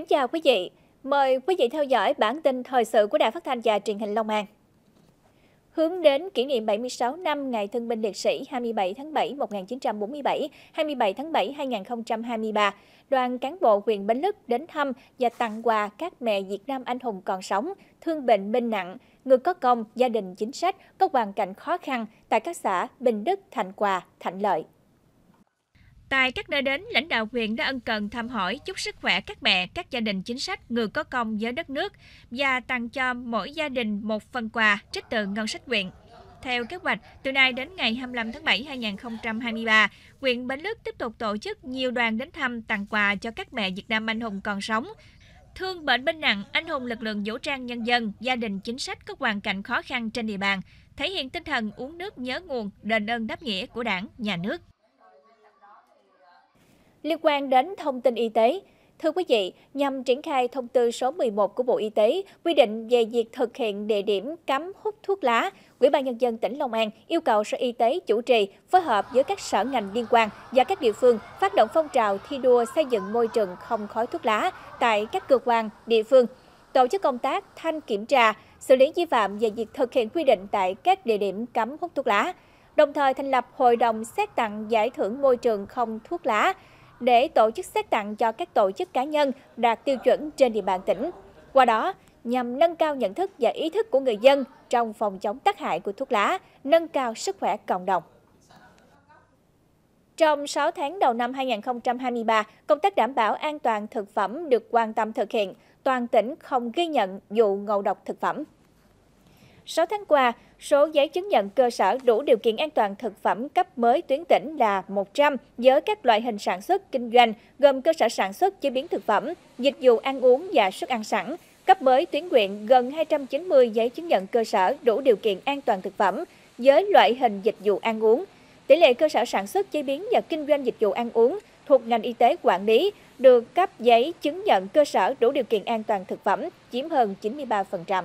Kính chào quý vị. Mời quý vị theo dõi bản tin thời sự của Đài Phát thanh và Truyền hình Long An. Hướng đến kỷ niệm 76 năm Ngày Thương binh Liệt sĩ 27 tháng 7 1947, 27 tháng 7 2023, đoàn cán bộ huyện Bến Lức đến thăm và tặng quà các mẹ Việt Nam anh hùng còn sống, thương bệnh binh nặng, người có công, gia đình chính sách có hoàn cảnh khó khăn tại các xã Bình Đức, Thành Quà, Thạnh Lợi. Tại các nơi đến, lãnh đạo huyện đã ân cần thăm hỏi, chúc sức khỏe các mẹ, các gia đình chính sách, người có công với đất nước và tặng cho mỗi gia đình một phần quà trích từ ngân sách huyện. Theo kế hoạch, từ nay đến ngày 25 tháng 7 2023, huyện Bến Lức tiếp tục tổ chức nhiều đoàn đến thăm tặng quà cho các mẹ Việt Nam anh hùng còn sống, thương bệnh binh nặng, anh hùng lực lượng vũ trang nhân dân, gia đình chính sách có hoàn cảnh khó khăn trên địa bàn, thể hiện tinh thần uống nước nhớ nguồn, đền ơn đáp nghĩa của Đảng, nhà nước. Liên quan đến thông tin y tế, Thưa quý vị, nhằm triển khai thông tư số 11 của Bộ Y tế quy định về việc thực hiện địa điểm cấm hút thuốc lá, Ủy ban Nhân dân tỉnh Long An yêu cầu Sở Y tế chủ trì phối hợp với các sở ngành liên quan và các địa phương phát động phong trào thi đua xây dựng môi trường không khói thuốc lá tại các cơ quan, địa phương, tổ chức công tác thanh kiểm tra, xử lý vi phạm về việc thực hiện quy định tại các địa điểm cấm hút thuốc lá, đồng thời thành lập hội đồng xét tặng giải thưởng môi trường không thuốc lá để tổ chức xét tặng cho các tổ chức cá nhân đạt tiêu chuẩn trên địa bàn tỉnh. Qua đó, nhằm nâng cao nhận thức và ý thức của người dân trong phòng chống tác hại của thuốc lá, nâng cao sức khỏe cộng đồng. Trong 6 tháng đầu năm 2023, công tác đảm bảo an toàn thực phẩm được quan tâm thực hiện. Toàn tỉnh không ghi nhận vụ ngộ độc thực phẩm. 6 tháng qua, số giấy chứng nhận cơ sở đủ điều kiện an toàn thực phẩm cấp mới tuyến tỉnh là 100 với các loại hình sản xuất, kinh doanh, gồm cơ sở sản xuất, chế biến thực phẩm, dịch vụ ăn uống và suất ăn sẵn. Cấp mới tuyến huyện gần 290 giấy chứng nhận cơ sở đủ điều kiện an toàn thực phẩm với loại hình dịch vụ ăn uống. Tỷ lệ cơ sở sản xuất, chế biến và kinh doanh dịch vụ ăn uống thuộc ngành y tế quản lý được cấp giấy chứng nhận cơ sở đủ điều kiện an toàn thực phẩm chiếm hơn 93%.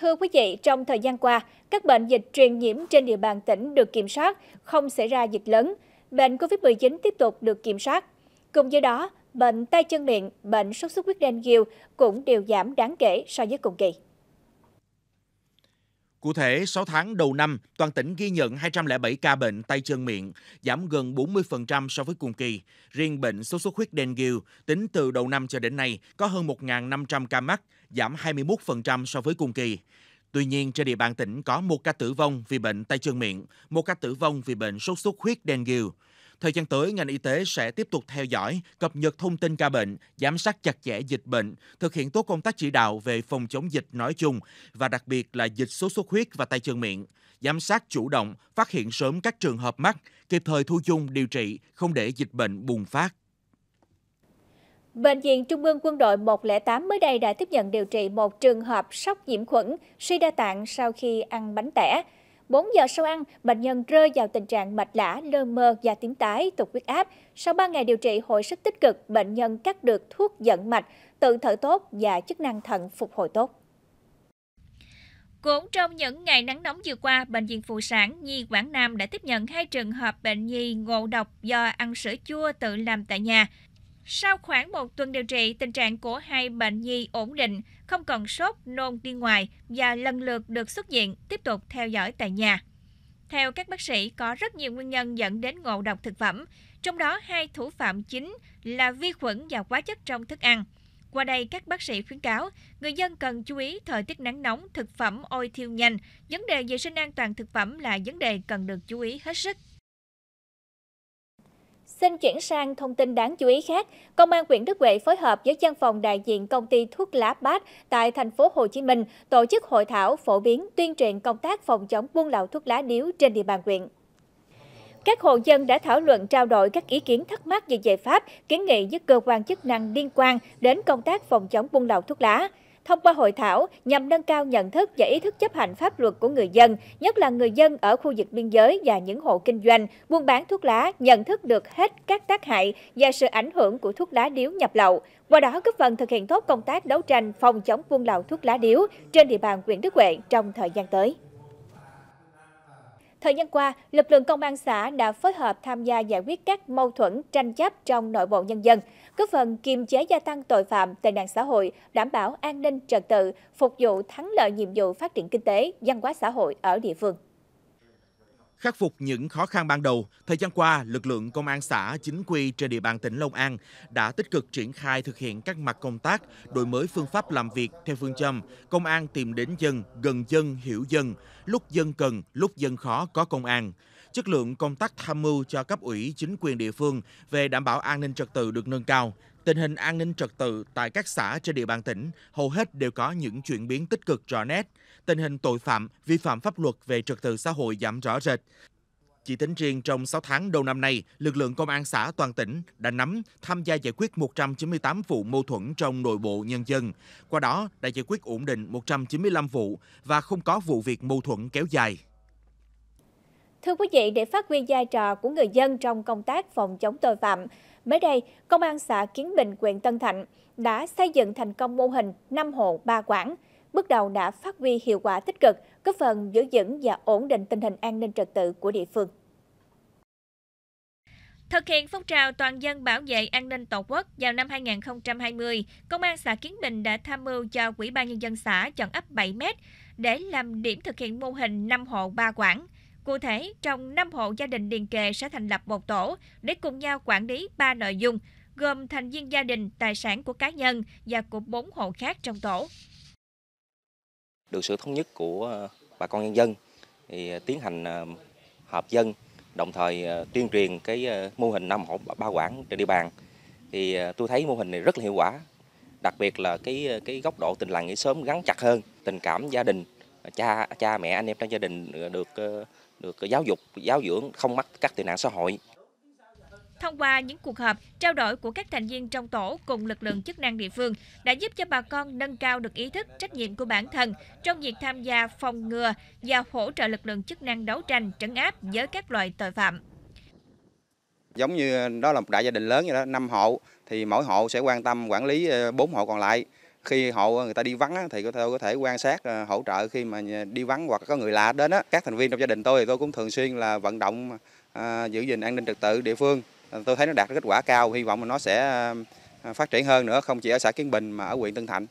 Thưa quý vị, trong thời gian qua, các bệnh dịch truyền nhiễm trên địa bàn tỉnh được kiểm soát, không xảy ra dịch lớn. Bệnh COVID-19 tiếp tục được kiểm soát. Cùng với đó, bệnh tay chân miệng, bệnh sốt xuất huyết đen ghìu cũng đều giảm đáng kể so với cùng kỳ. Cụ thể, 6 tháng đầu năm, toàn tỉnh ghi nhận 207 ca bệnh tay chân miệng, giảm gần 40% so với cùng kỳ. Riêng bệnh sốt xuất huyết dengue, tính từ đầu năm cho đến nay, có hơn 1.500 ca mắc, giảm 21% so với cùng kỳ. Tuy nhiên, trên địa bàn tỉnh có một ca tử vong vì bệnh tay chân miệng, một ca tử vong vì bệnh sốt xuất huyết dengue. Thời gian tới, ngành y tế sẽ tiếp tục theo dõi, cập nhật thông tin ca bệnh, giám sát chặt chẽ dịch bệnh, thực hiện tốt công tác chỉ đạo về phòng chống dịch nói chung và đặc biệt là dịch sốt xuất huyết và tay chân miệng, giám sát chủ động, phát hiện sớm các trường hợp mắc, kịp thời thu dung điều trị, không để dịch bệnh bùng phát. Bệnh viện Trung ương Quân đội 108 mới đây đã tiếp nhận điều trị một trường hợp sốc nhiễm khuẩn, suy đa tạng sau khi ăn bánh tẻ. 4 giờ sau ăn, bệnh nhân rơi vào tình trạng mạch lã, lơ mơ, da tím tái, tụt huyết áp. Sau 3 ngày điều trị hồi sức tích cực, bệnh nhân cắt được thuốc dẫn mạch, tự thở tốt và chức năng thận phục hồi tốt. Cũng trong những ngày nắng nóng vừa qua, Bệnh viện Phụ sản Nhi Quảng Nam đã tiếp nhận hai trường hợp bệnh nhi ngộ độc do ăn sữa chua tự làm tại nhà. Sau khoảng một tuần điều trị, tình trạng của hai bệnh nhi ổn định, không còn sốt, nôn đi ngoài và lần lượt được xuất viện, tiếp tục theo dõi tại nhà. Theo các bác sĩ, có rất nhiều nguyên nhân dẫn đến ngộ độc thực phẩm, trong đó hai thủ phạm chính là vi khuẩn và hóa chất trong thức ăn. Qua đây, các bác sĩ khuyến cáo người dân cần chú ý thời tiết nắng nóng, thực phẩm ôi thiêu nhanh, vấn đề vệ sinh an toàn thực phẩm là vấn đề cần được chú ý hết sức. Xin chuyển sang thông tin đáng chú ý khác. Công an huyện Đức Huệ phối hợp với văn phòng đại diện công ty thuốc lá Bát tại thành phố Hồ Chí Minh tổ chức hội thảo phổ biến tuyên truyền công tác phòng chống buôn lậu thuốc lá điếu trên địa bàn huyện. Các hộ dân đã thảo luận trao đổi các ý kiến thắc mắc về giải pháp, kiến nghị với cơ quan chức năng liên quan đến công tác phòng chống buôn lậu thuốc lá thông qua hội thảo nhằm nâng cao nhận thức và ý thức chấp hành pháp luật của người dân, nhất là người dân ở khu vực biên giới và những hộ kinh doanh, buôn bán thuốc lá nhận thức được hết các tác hại và sự ảnh hưởng của thuốc lá điếu nhập lậu. Qua đó góp phần thực hiện tốt công tác đấu tranh phòng chống buôn lậu thuốc lá điếu trên địa bàn huyện Đức Huệ trong thời gian tới. Thời gian qua, lực lượng công an xã đã phối hợp tham gia giải quyết các mâu thuẫn, tranh chấp trong nội bộ nhân dân, góp phần kiềm chế gia tăng tội phạm, tệ nạn xã hội, đảm bảo an ninh trật tự, phục vụ thắng lợi nhiệm vụ phát triển kinh tế, văn hóa xã hội ở địa phương. Khắc phục những khó khăn ban đầu, thời gian qua, lực lượng công an xã chính quy trên địa bàn tỉnh Long An đã tích cực triển khai thực hiện các mặt công tác, đổi mới phương pháp làm việc theo phương châm công an tìm đến dân, gần dân, hiểu dân, lúc dân cần, lúc dân khó có công an. Chất lượng công tác tham mưu cho cấp ủy chính quyền địa phương về đảm bảo an ninh trật tự được nâng cao, Tình hình an ninh trật tự tại các xã trên địa bàn tỉnh hầu hết đều có những chuyển biến tích cực rõ nét. Tình hình tội phạm, vi phạm pháp luật về trật tự xã hội giảm rõ rệt. Chỉ tính riêng trong 6 tháng đầu năm nay, lực lượng công an xã toàn tỉnh đã nắm tham gia giải quyết 198 vụ mâu thuẫn trong nội bộ nhân dân. Qua đó đã giải quyết ổn định 195 vụ và không có vụ việc mâu thuẫn kéo dài. Thưa quý vị, để phát huy vai trò của người dân trong công tác phòng chống tội phạm, Mới đây, Công an xã Kiến Bình, huyện Tân Thạnh đã xây dựng thành công mô hình 5 hộ 3 quản, bước đầu đã phát huy hiệu quả tích cực, góp phần giữ vững và ổn định tình hình an ninh trật tự của địa phương. Thực hiện phong trào toàn dân bảo vệ an ninh Tổ quốc vào năm 2020, Công an xã Kiến Bình đã tham mưu cho ủy ban Nhân dân xã chọn ấp 7 m để làm điểm thực hiện mô hình 5 hộ 3 quản. Cụ thể, trong 5 hộ gia đình liền kề sẽ thành lập một tổ để cùng nhau quản lý 3 nội dung, gồm thành viên gia đình, tài sản của cá nhân và của 4 hộ khác trong tổ. Được sự thống nhất của ờ, bà con nhân dân thì ờ, tiến hành ờ, họp dân đồng thời tuyên truyền cái mô hình năm hộ ba quản trên địa bàn thì tôi thấy mô hình này rất là hiệu quả đặc biệt là cái cái góc độ tình làng nghĩa xóm gắn chặt hơn tình cảm gia đình cha cha mẹ anh em trong gia đình được được giáo dục, giáo dưỡng, không mắc các tệ nạn xã hội. Thông qua những cuộc họp, trao đổi của các thành viên trong tổ cùng lực lượng chức năng địa phương đã giúp cho bà con nâng cao được ý thức trách nhiệm của bản thân trong việc tham gia phòng ngừa và hỗ trợ lực lượng chức năng đấu tranh trấn áp với các loại tội phạm. Giống như đó là một đại gia đình lớn vậy đó, năm hộ thì mỗi hộ sẽ quan tâm quản lý ờ, bốn hộ còn lại khi hộ ờ, người ta đi vắng thì tôi có thể quan sát ờ, hỗ trợ khi mà đi vắng hoặc có người lạ đến các thành viên trong gia đình tôi thì tôi cũng thường xuyên là vận động ờ, giữ gìn an ninh trật tự địa phương tôi thấy nó đạt kết quả cao hy vọng là nó sẽ phát triển hơn nữa không chỉ ở xã Kiến Bình mà ở huyện Tân Thạnh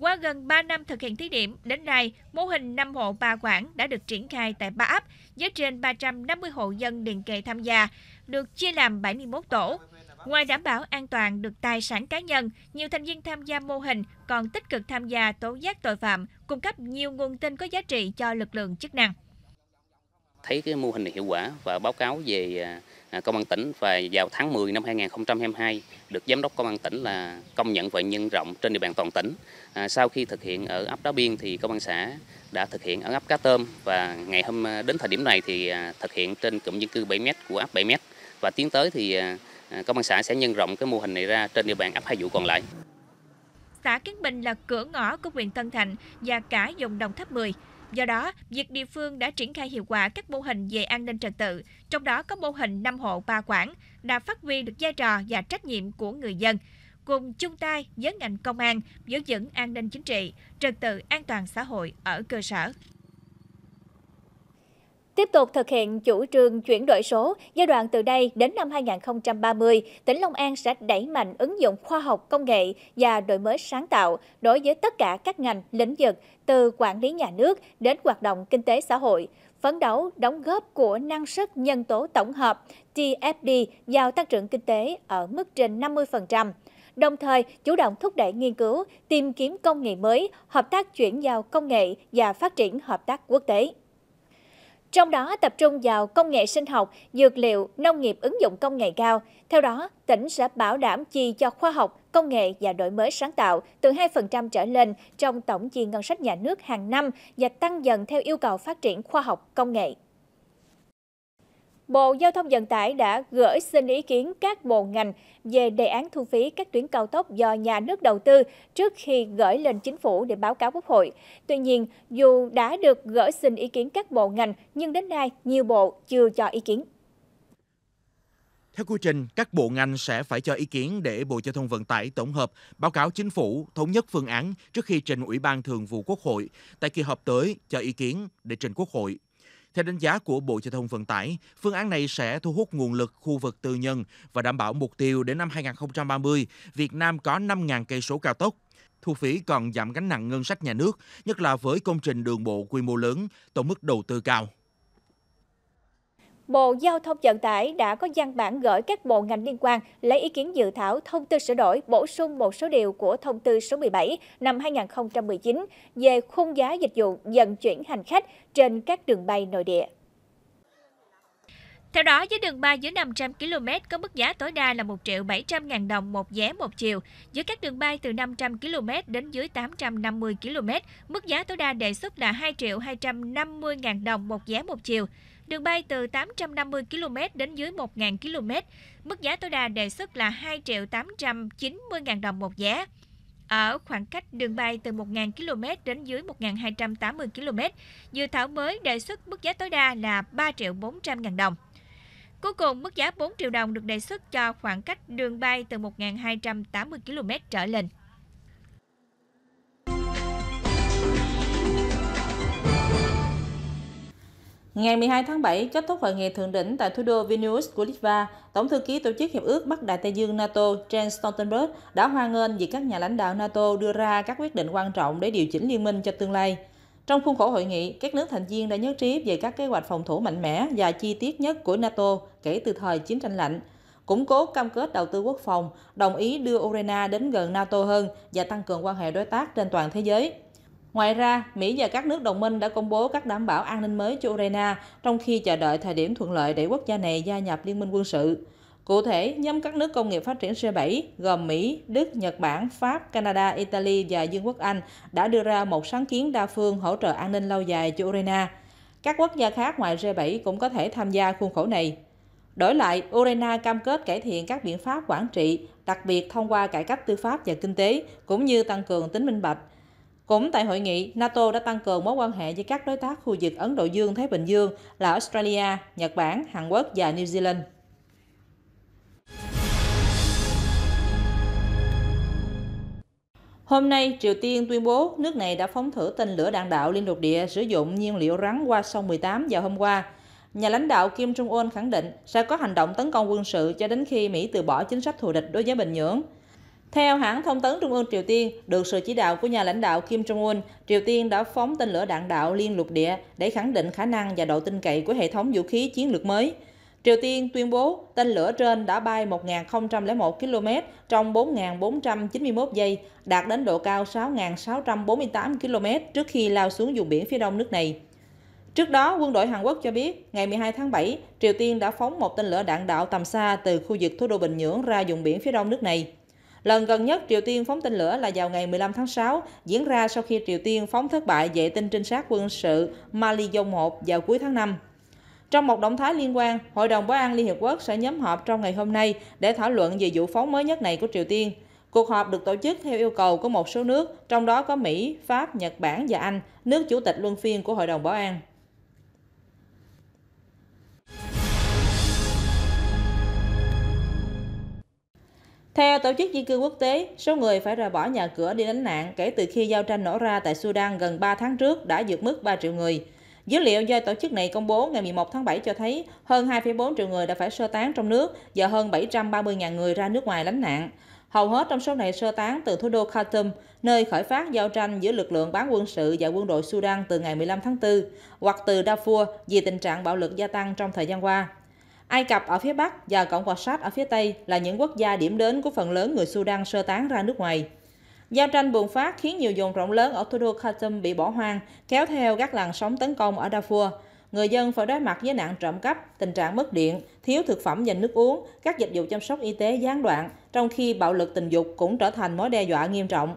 qua gần 3 năm thực hiện thí điểm, đến nay, mô hình 5 hộ ba quản đã được triển khai tại ba ấp với trên 350 hộ dân liền kề tham gia, được chia làm 71 tổ. Ngoài đảm bảo an toàn được tài sản cá nhân, nhiều thành viên tham gia mô hình còn tích cực tham gia tố giác tội phạm, cung cấp nhiều nguồn tin có giá trị cho lực lượng chức năng. Thấy cái mô hình này hiệu quả và báo cáo về à, à, công an tỉnh và vào tháng 10 năm 2022 được giám đốc công an tỉnh là công nhận và nhân rộng trên địa bàn toàn tỉnh. À, sau khi thực hiện ở ấp Đá Biên thì công an xã đã thực hiện ở ấp Cá Tôm và ngày hôm đến thời điểm này thì thực hiện trên cụm dân cư 7m của ấp 7m và tiến tới thì À, công an xã sẽ nhân rộng cái mô hình này ra trên địa bàn ấp hai vụ còn lại. Xã Kiến Bình là cửa ngõ của huyện Tân Thành và cả vùng Đồng Tháp 10. Do đó, việc địa phương đã triển khai hiệu quả các mô hình về an ninh trật tự, trong đó có mô hình năm hộ ba quản, đã phát huy được vai trò và trách nhiệm của người dân, cùng chung tay với ngành công an giữ vững an ninh chính trị, trật tự an toàn xã hội ở cơ sở. Tiếp tục thực hiện chủ trương chuyển đổi số, giai đoạn từ đây đến năm 2030, tỉnh Long An sẽ đẩy mạnh ứng dụng khoa học công nghệ và đổi mới sáng tạo đối với tất cả các ngành, lĩnh vực, từ quản lý nhà nước đến hoạt động kinh tế xã hội, phấn đấu đóng góp của năng suất nhân tố tổng hợp TFD vào tăng trưởng kinh tế ở mức trên 50% đồng thời chủ động thúc đẩy nghiên cứu, tìm kiếm công nghệ mới, hợp tác chuyển giao công nghệ và phát triển hợp tác quốc tế trong đó tập trung vào công nghệ sinh học, dược liệu, nông nghiệp ứng dụng công nghệ cao. Theo đó, tỉnh sẽ bảo đảm chi cho khoa học, công nghệ và đổi mới sáng tạo từ 2% trở lên trong tổng chi ngân sách nhà nước hàng năm và tăng dần theo yêu cầu phát triển khoa học, công nghệ. Bộ Giao thông Vận tải đã gửi xin ý kiến các bộ ngành về đề án thu phí các tuyến cao tốc do nhà nước đầu tư trước khi gửi lên chính phủ để báo cáo Quốc hội. Tuy nhiên, dù đã được gửi xin ý kiến các bộ ngành, nhưng đến nay nhiều bộ chưa cho ý kiến. Theo quy trình, các bộ ngành sẽ phải cho ý kiến để Bộ Giao thông Vận tải tổng hợp, báo cáo chính phủ, thống nhất phương án trước khi trình Ủy ban Thường vụ Quốc hội tại kỳ họp tới cho ý kiến để trình Quốc hội theo đánh giá của Bộ Giao thông Vận tải, phương án này sẽ thu hút nguồn lực khu vực tư nhân và đảm bảo mục tiêu đến năm 2030, Việt Nam có 5.000 cây số cao tốc. Thu phí còn giảm gánh nặng ngân sách nhà nước, nhất là với công trình đường bộ quy mô lớn, tổng mức đầu tư cao. Bộ Giao thông Vận tải đã có văn bản gửi các bộ ngành liên quan lấy ý kiến dự thảo thông tư sửa đổi bổ sung một số điều của thông tư số 17 năm 2019 về khung giá dịch vụ vận chuyển hành khách trên các đường bay nội địa. Theo đó, với đường bay dưới 500 km có mức giá tối đa là 1 triệu 700 ngàn đồng một vé một chiều. Với các đường bay từ 500 km đến dưới 850 km, mức giá tối đa đề xuất là 2 triệu 250 ngàn đồng một vé một chiều. Đường bay từ 850 km đến dưới 1.000 km, mức giá tối đa đề xuất là 2 triệu 890.000 đồng một vé. Ở khoảng cách đường bay từ 1.000 km đến dưới 1.280 km, dự thảo mới đề xuất mức giá tối đa là 3 triệu 400.000 đồng. Cuối cùng, mức giá 4 triệu đồng được đề xuất cho khoảng cách đường bay từ 1.280 km trở lên. Ngày 12 tháng 7, kết thúc hội nghị thượng đỉnh tại thủ đô Vilnius của Litva, Tổng thư ký Tổ chức Hiệp ước Bắc Đại Tây Dương NATO Jens Stoltenberg đã hoan nghênh việc các nhà lãnh đạo NATO đưa ra các quyết định quan trọng để điều chỉnh liên minh cho tương lai. Trong khuôn khổ hội nghị, các nước thành viên đã nhất trí về các kế hoạch phòng thủ mạnh mẽ và chi tiết nhất của NATO kể từ thời chiến tranh lạnh, củng cố cam kết đầu tư quốc phòng, đồng ý đưa Ukraine đến gần NATO hơn và tăng cường quan hệ đối tác trên toàn thế giới. Ngoài ra, Mỹ và các nước đồng minh đã công bố các đảm bảo an ninh mới cho Ukraine trong khi chờ đợi thời điểm thuận lợi để quốc gia này gia nhập liên minh quân sự. Cụ thể, nhóm các nước công nghiệp phát triển C7 gồm Mỹ, Đức, Nhật Bản, Pháp, Canada, Italy và Dương quốc Anh đã đưa ra một sáng kiến đa phương hỗ trợ an ninh lâu dài cho Ukraine. Các quốc gia khác ngoài G7 cũng có thể tham gia khuôn khổ này. Đổi lại, Ukraine cam kết cải thiện các biện pháp quản trị, đặc biệt thông qua cải cách tư pháp và kinh tế, cũng như tăng cường tính minh bạch, cũng tại hội nghị, NATO đã tăng cường mối quan hệ với các đối tác khu vực Ấn Độ Dương-Thái Bình Dương là Australia, Nhật Bản, Hàn Quốc và New Zealand. Hôm nay, Triều Tiên tuyên bố nước này đã phóng thử tên lửa đạn đạo liên lục địa sử dụng nhiên liệu rắn qua sông 18 vào hôm qua. Nhà lãnh đạo Kim Jong-un khẳng định sẽ có hành động tấn công quân sự cho đến khi Mỹ từ bỏ chính sách thù địch đối với Bình Nhưỡng. Theo hãng thông tấn Trung ương Triều Tiên, được sự chỉ đạo của nhà lãnh đạo Kim Jong-un, Triều Tiên đã phóng tên lửa đạn đạo liên lục địa để khẳng định khả năng và độ tin cậy của hệ thống vũ khí chiến lược mới. Triều Tiên tuyên bố tên lửa trên đã bay 1.001 km trong 4.491 giây, đạt đến độ cao 6.648 km trước khi lao xuống vùng biển phía đông nước này. Trước đó, quân đội Hàn Quốc cho biết, ngày 12 tháng 7, Triều Tiên đã phóng một tên lửa đạn đạo tầm xa từ khu vực thủ đô Bình Nhưỡng ra vùng biển phía đông nước này. Lần gần nhất Triều Tiên phóng tên lửa là vào ngày 15 tháng 6, diễn ra sau khi Triều Tiên phóng thất bại vệ tinh trinh sát quân sự Mali-1 vào cuối tháng 5. Trong một động thái liên quan, Hội đồng Bảo an Liên Hiệp Quốc sẽ nhóm họp trong ngày hôm nay để thảo luận về vụ phóng mới nhất này của Triều Tiên. Cuộc họp được tổ chức theo yêu cầu của một số nước, trong đó có Mỹ, Pháp, Nhật Bản và Anh, nước chủ tịch luân phiên của Hội đồng Bảo an. Theo Tổ chức Di cư Quốc tế, số người phải rời bỏ nhà cửa đi lánh nạn kể từ khi giao tranh nổ ra tại Sudan gần 3 tháng trước đã vượt mức 3 triệu người. Dữ liệu do tổ chức này công bố ngày 11 tháng 7 cho thấy hơn 2,4 triệu người đã phải sơ tán trong nước và hơn 730.000 người ra nước ngoài lánh nạn. Hầu hết trong số này sơ tán từ thủ đô Khartoum, nơi khởi phát giao tranh giữa lực lượng bán quân sự và quân đội Sudan từ ngày 15 tháng 4, hoặc từ Darfur vì tình trạng bạo lực gia tăng trong thời gian qua. Ai Cập ở phía Bắc và Cộng hòa Sát ở phía Tây là những quốc gia điểm đến của phần lớn người Sudan sơ tán ra nước ngoài. Giao tranh bùng phát khiến nhiều vùng rộng lớn ở thủ đô Khartoum bị bỏ hoang, kéo theo các làn sóng tấn công ở Darfur. Người dân phải đối mặt với nạn trộm cắp, tình trạng mất điện, thiếu thực phẩm và nước uống, các dịch vụ chăm sóc y tế gián đoạn, trong khi bạo lực tình dục cũng trở thành mối đe dọa nghiêm trọng.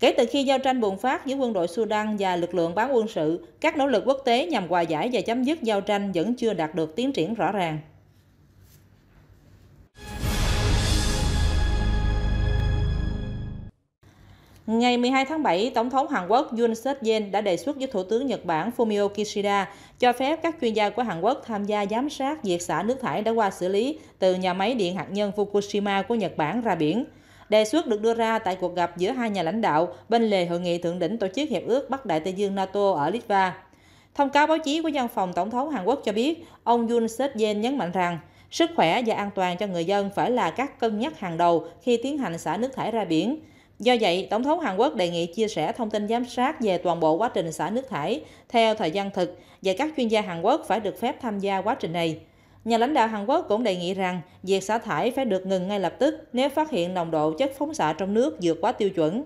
Kể từ khi giao tranh bùng phát giữa quân đội Sudan và lực lượng bán quân sự, các nỗ lực quốc tế nhằm hòa giải và chấm dứt giao tranh vẫn chưa đạt được tiến triển rõ ràng. Ngày 12 tháng 7, Tổng thống Hàn Quốc Yoon suk yeol đã đề xuất với Thủ tướng Nhật Bản Fumio Kishida cho phép các chuyên gia của Hàn Quốc tham gia giám sát việc xả nước thải đã qua xử lý từ nhà máy điện hạt nhân Fukushima của Nhật Bản ra biển. Đề xuất được đưa ra tại cuộc gặp giữa hai nhà lãnh đạo bên lề hội nghị thượng đỉnh tổ chức Hiệp ước Bắc Đại Tây Dương NATO ở Litva. Thông cáo báo chí của văn phòng Tổng thống Hàn Quốc cho biết, ông Yoon suk yeol nhấn mạnh rằng sức khỏe và an toàn cho người dân phải là các cân nhắc hàng đầu khi tiến hành xả nước thải ra biển. Do vậy, Tổng thống Hàn Quốc đề nghị chia sẻ thông tin giám sát về toàn bộ quá trình xả nước thải theo thời gian thực và các chuyên gia Hàn Quốc phải được phép tham gia quá trình này. Nhà lãnh đạo Hàn Quốc cũng đề nghị rằng việc xả thải phải được ngừng ngay lập tức nếu phát hiện nồng độ chất phóng xạ trong nước vượt quá tiêu chuẩn.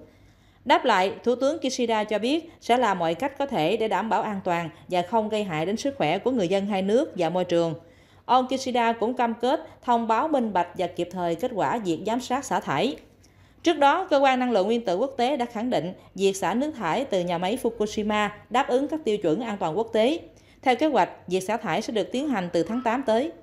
Đáp lại, Thủ tướng Kishida cho biết sẽ làm mọi cách có thể để đảm bảo an toàn và không gây hại đến sức khỏe của người dân hai nước và môi trường. Ông Kishida cũng cam kết thông báo minh bạch và kịp thời kết quả việc giám sát xả thải. Trước đó, Cơ quan Năng lượng Nguyên tử Quốc tế đã khẳng định việc xả nước thải từ nhà máy Fukushima đáp ứng các tiêu chuẩn an toàn quốc tế. Theo kế hoạch, việc xả thải sẽ được tiến hành từ tháng 8 tới.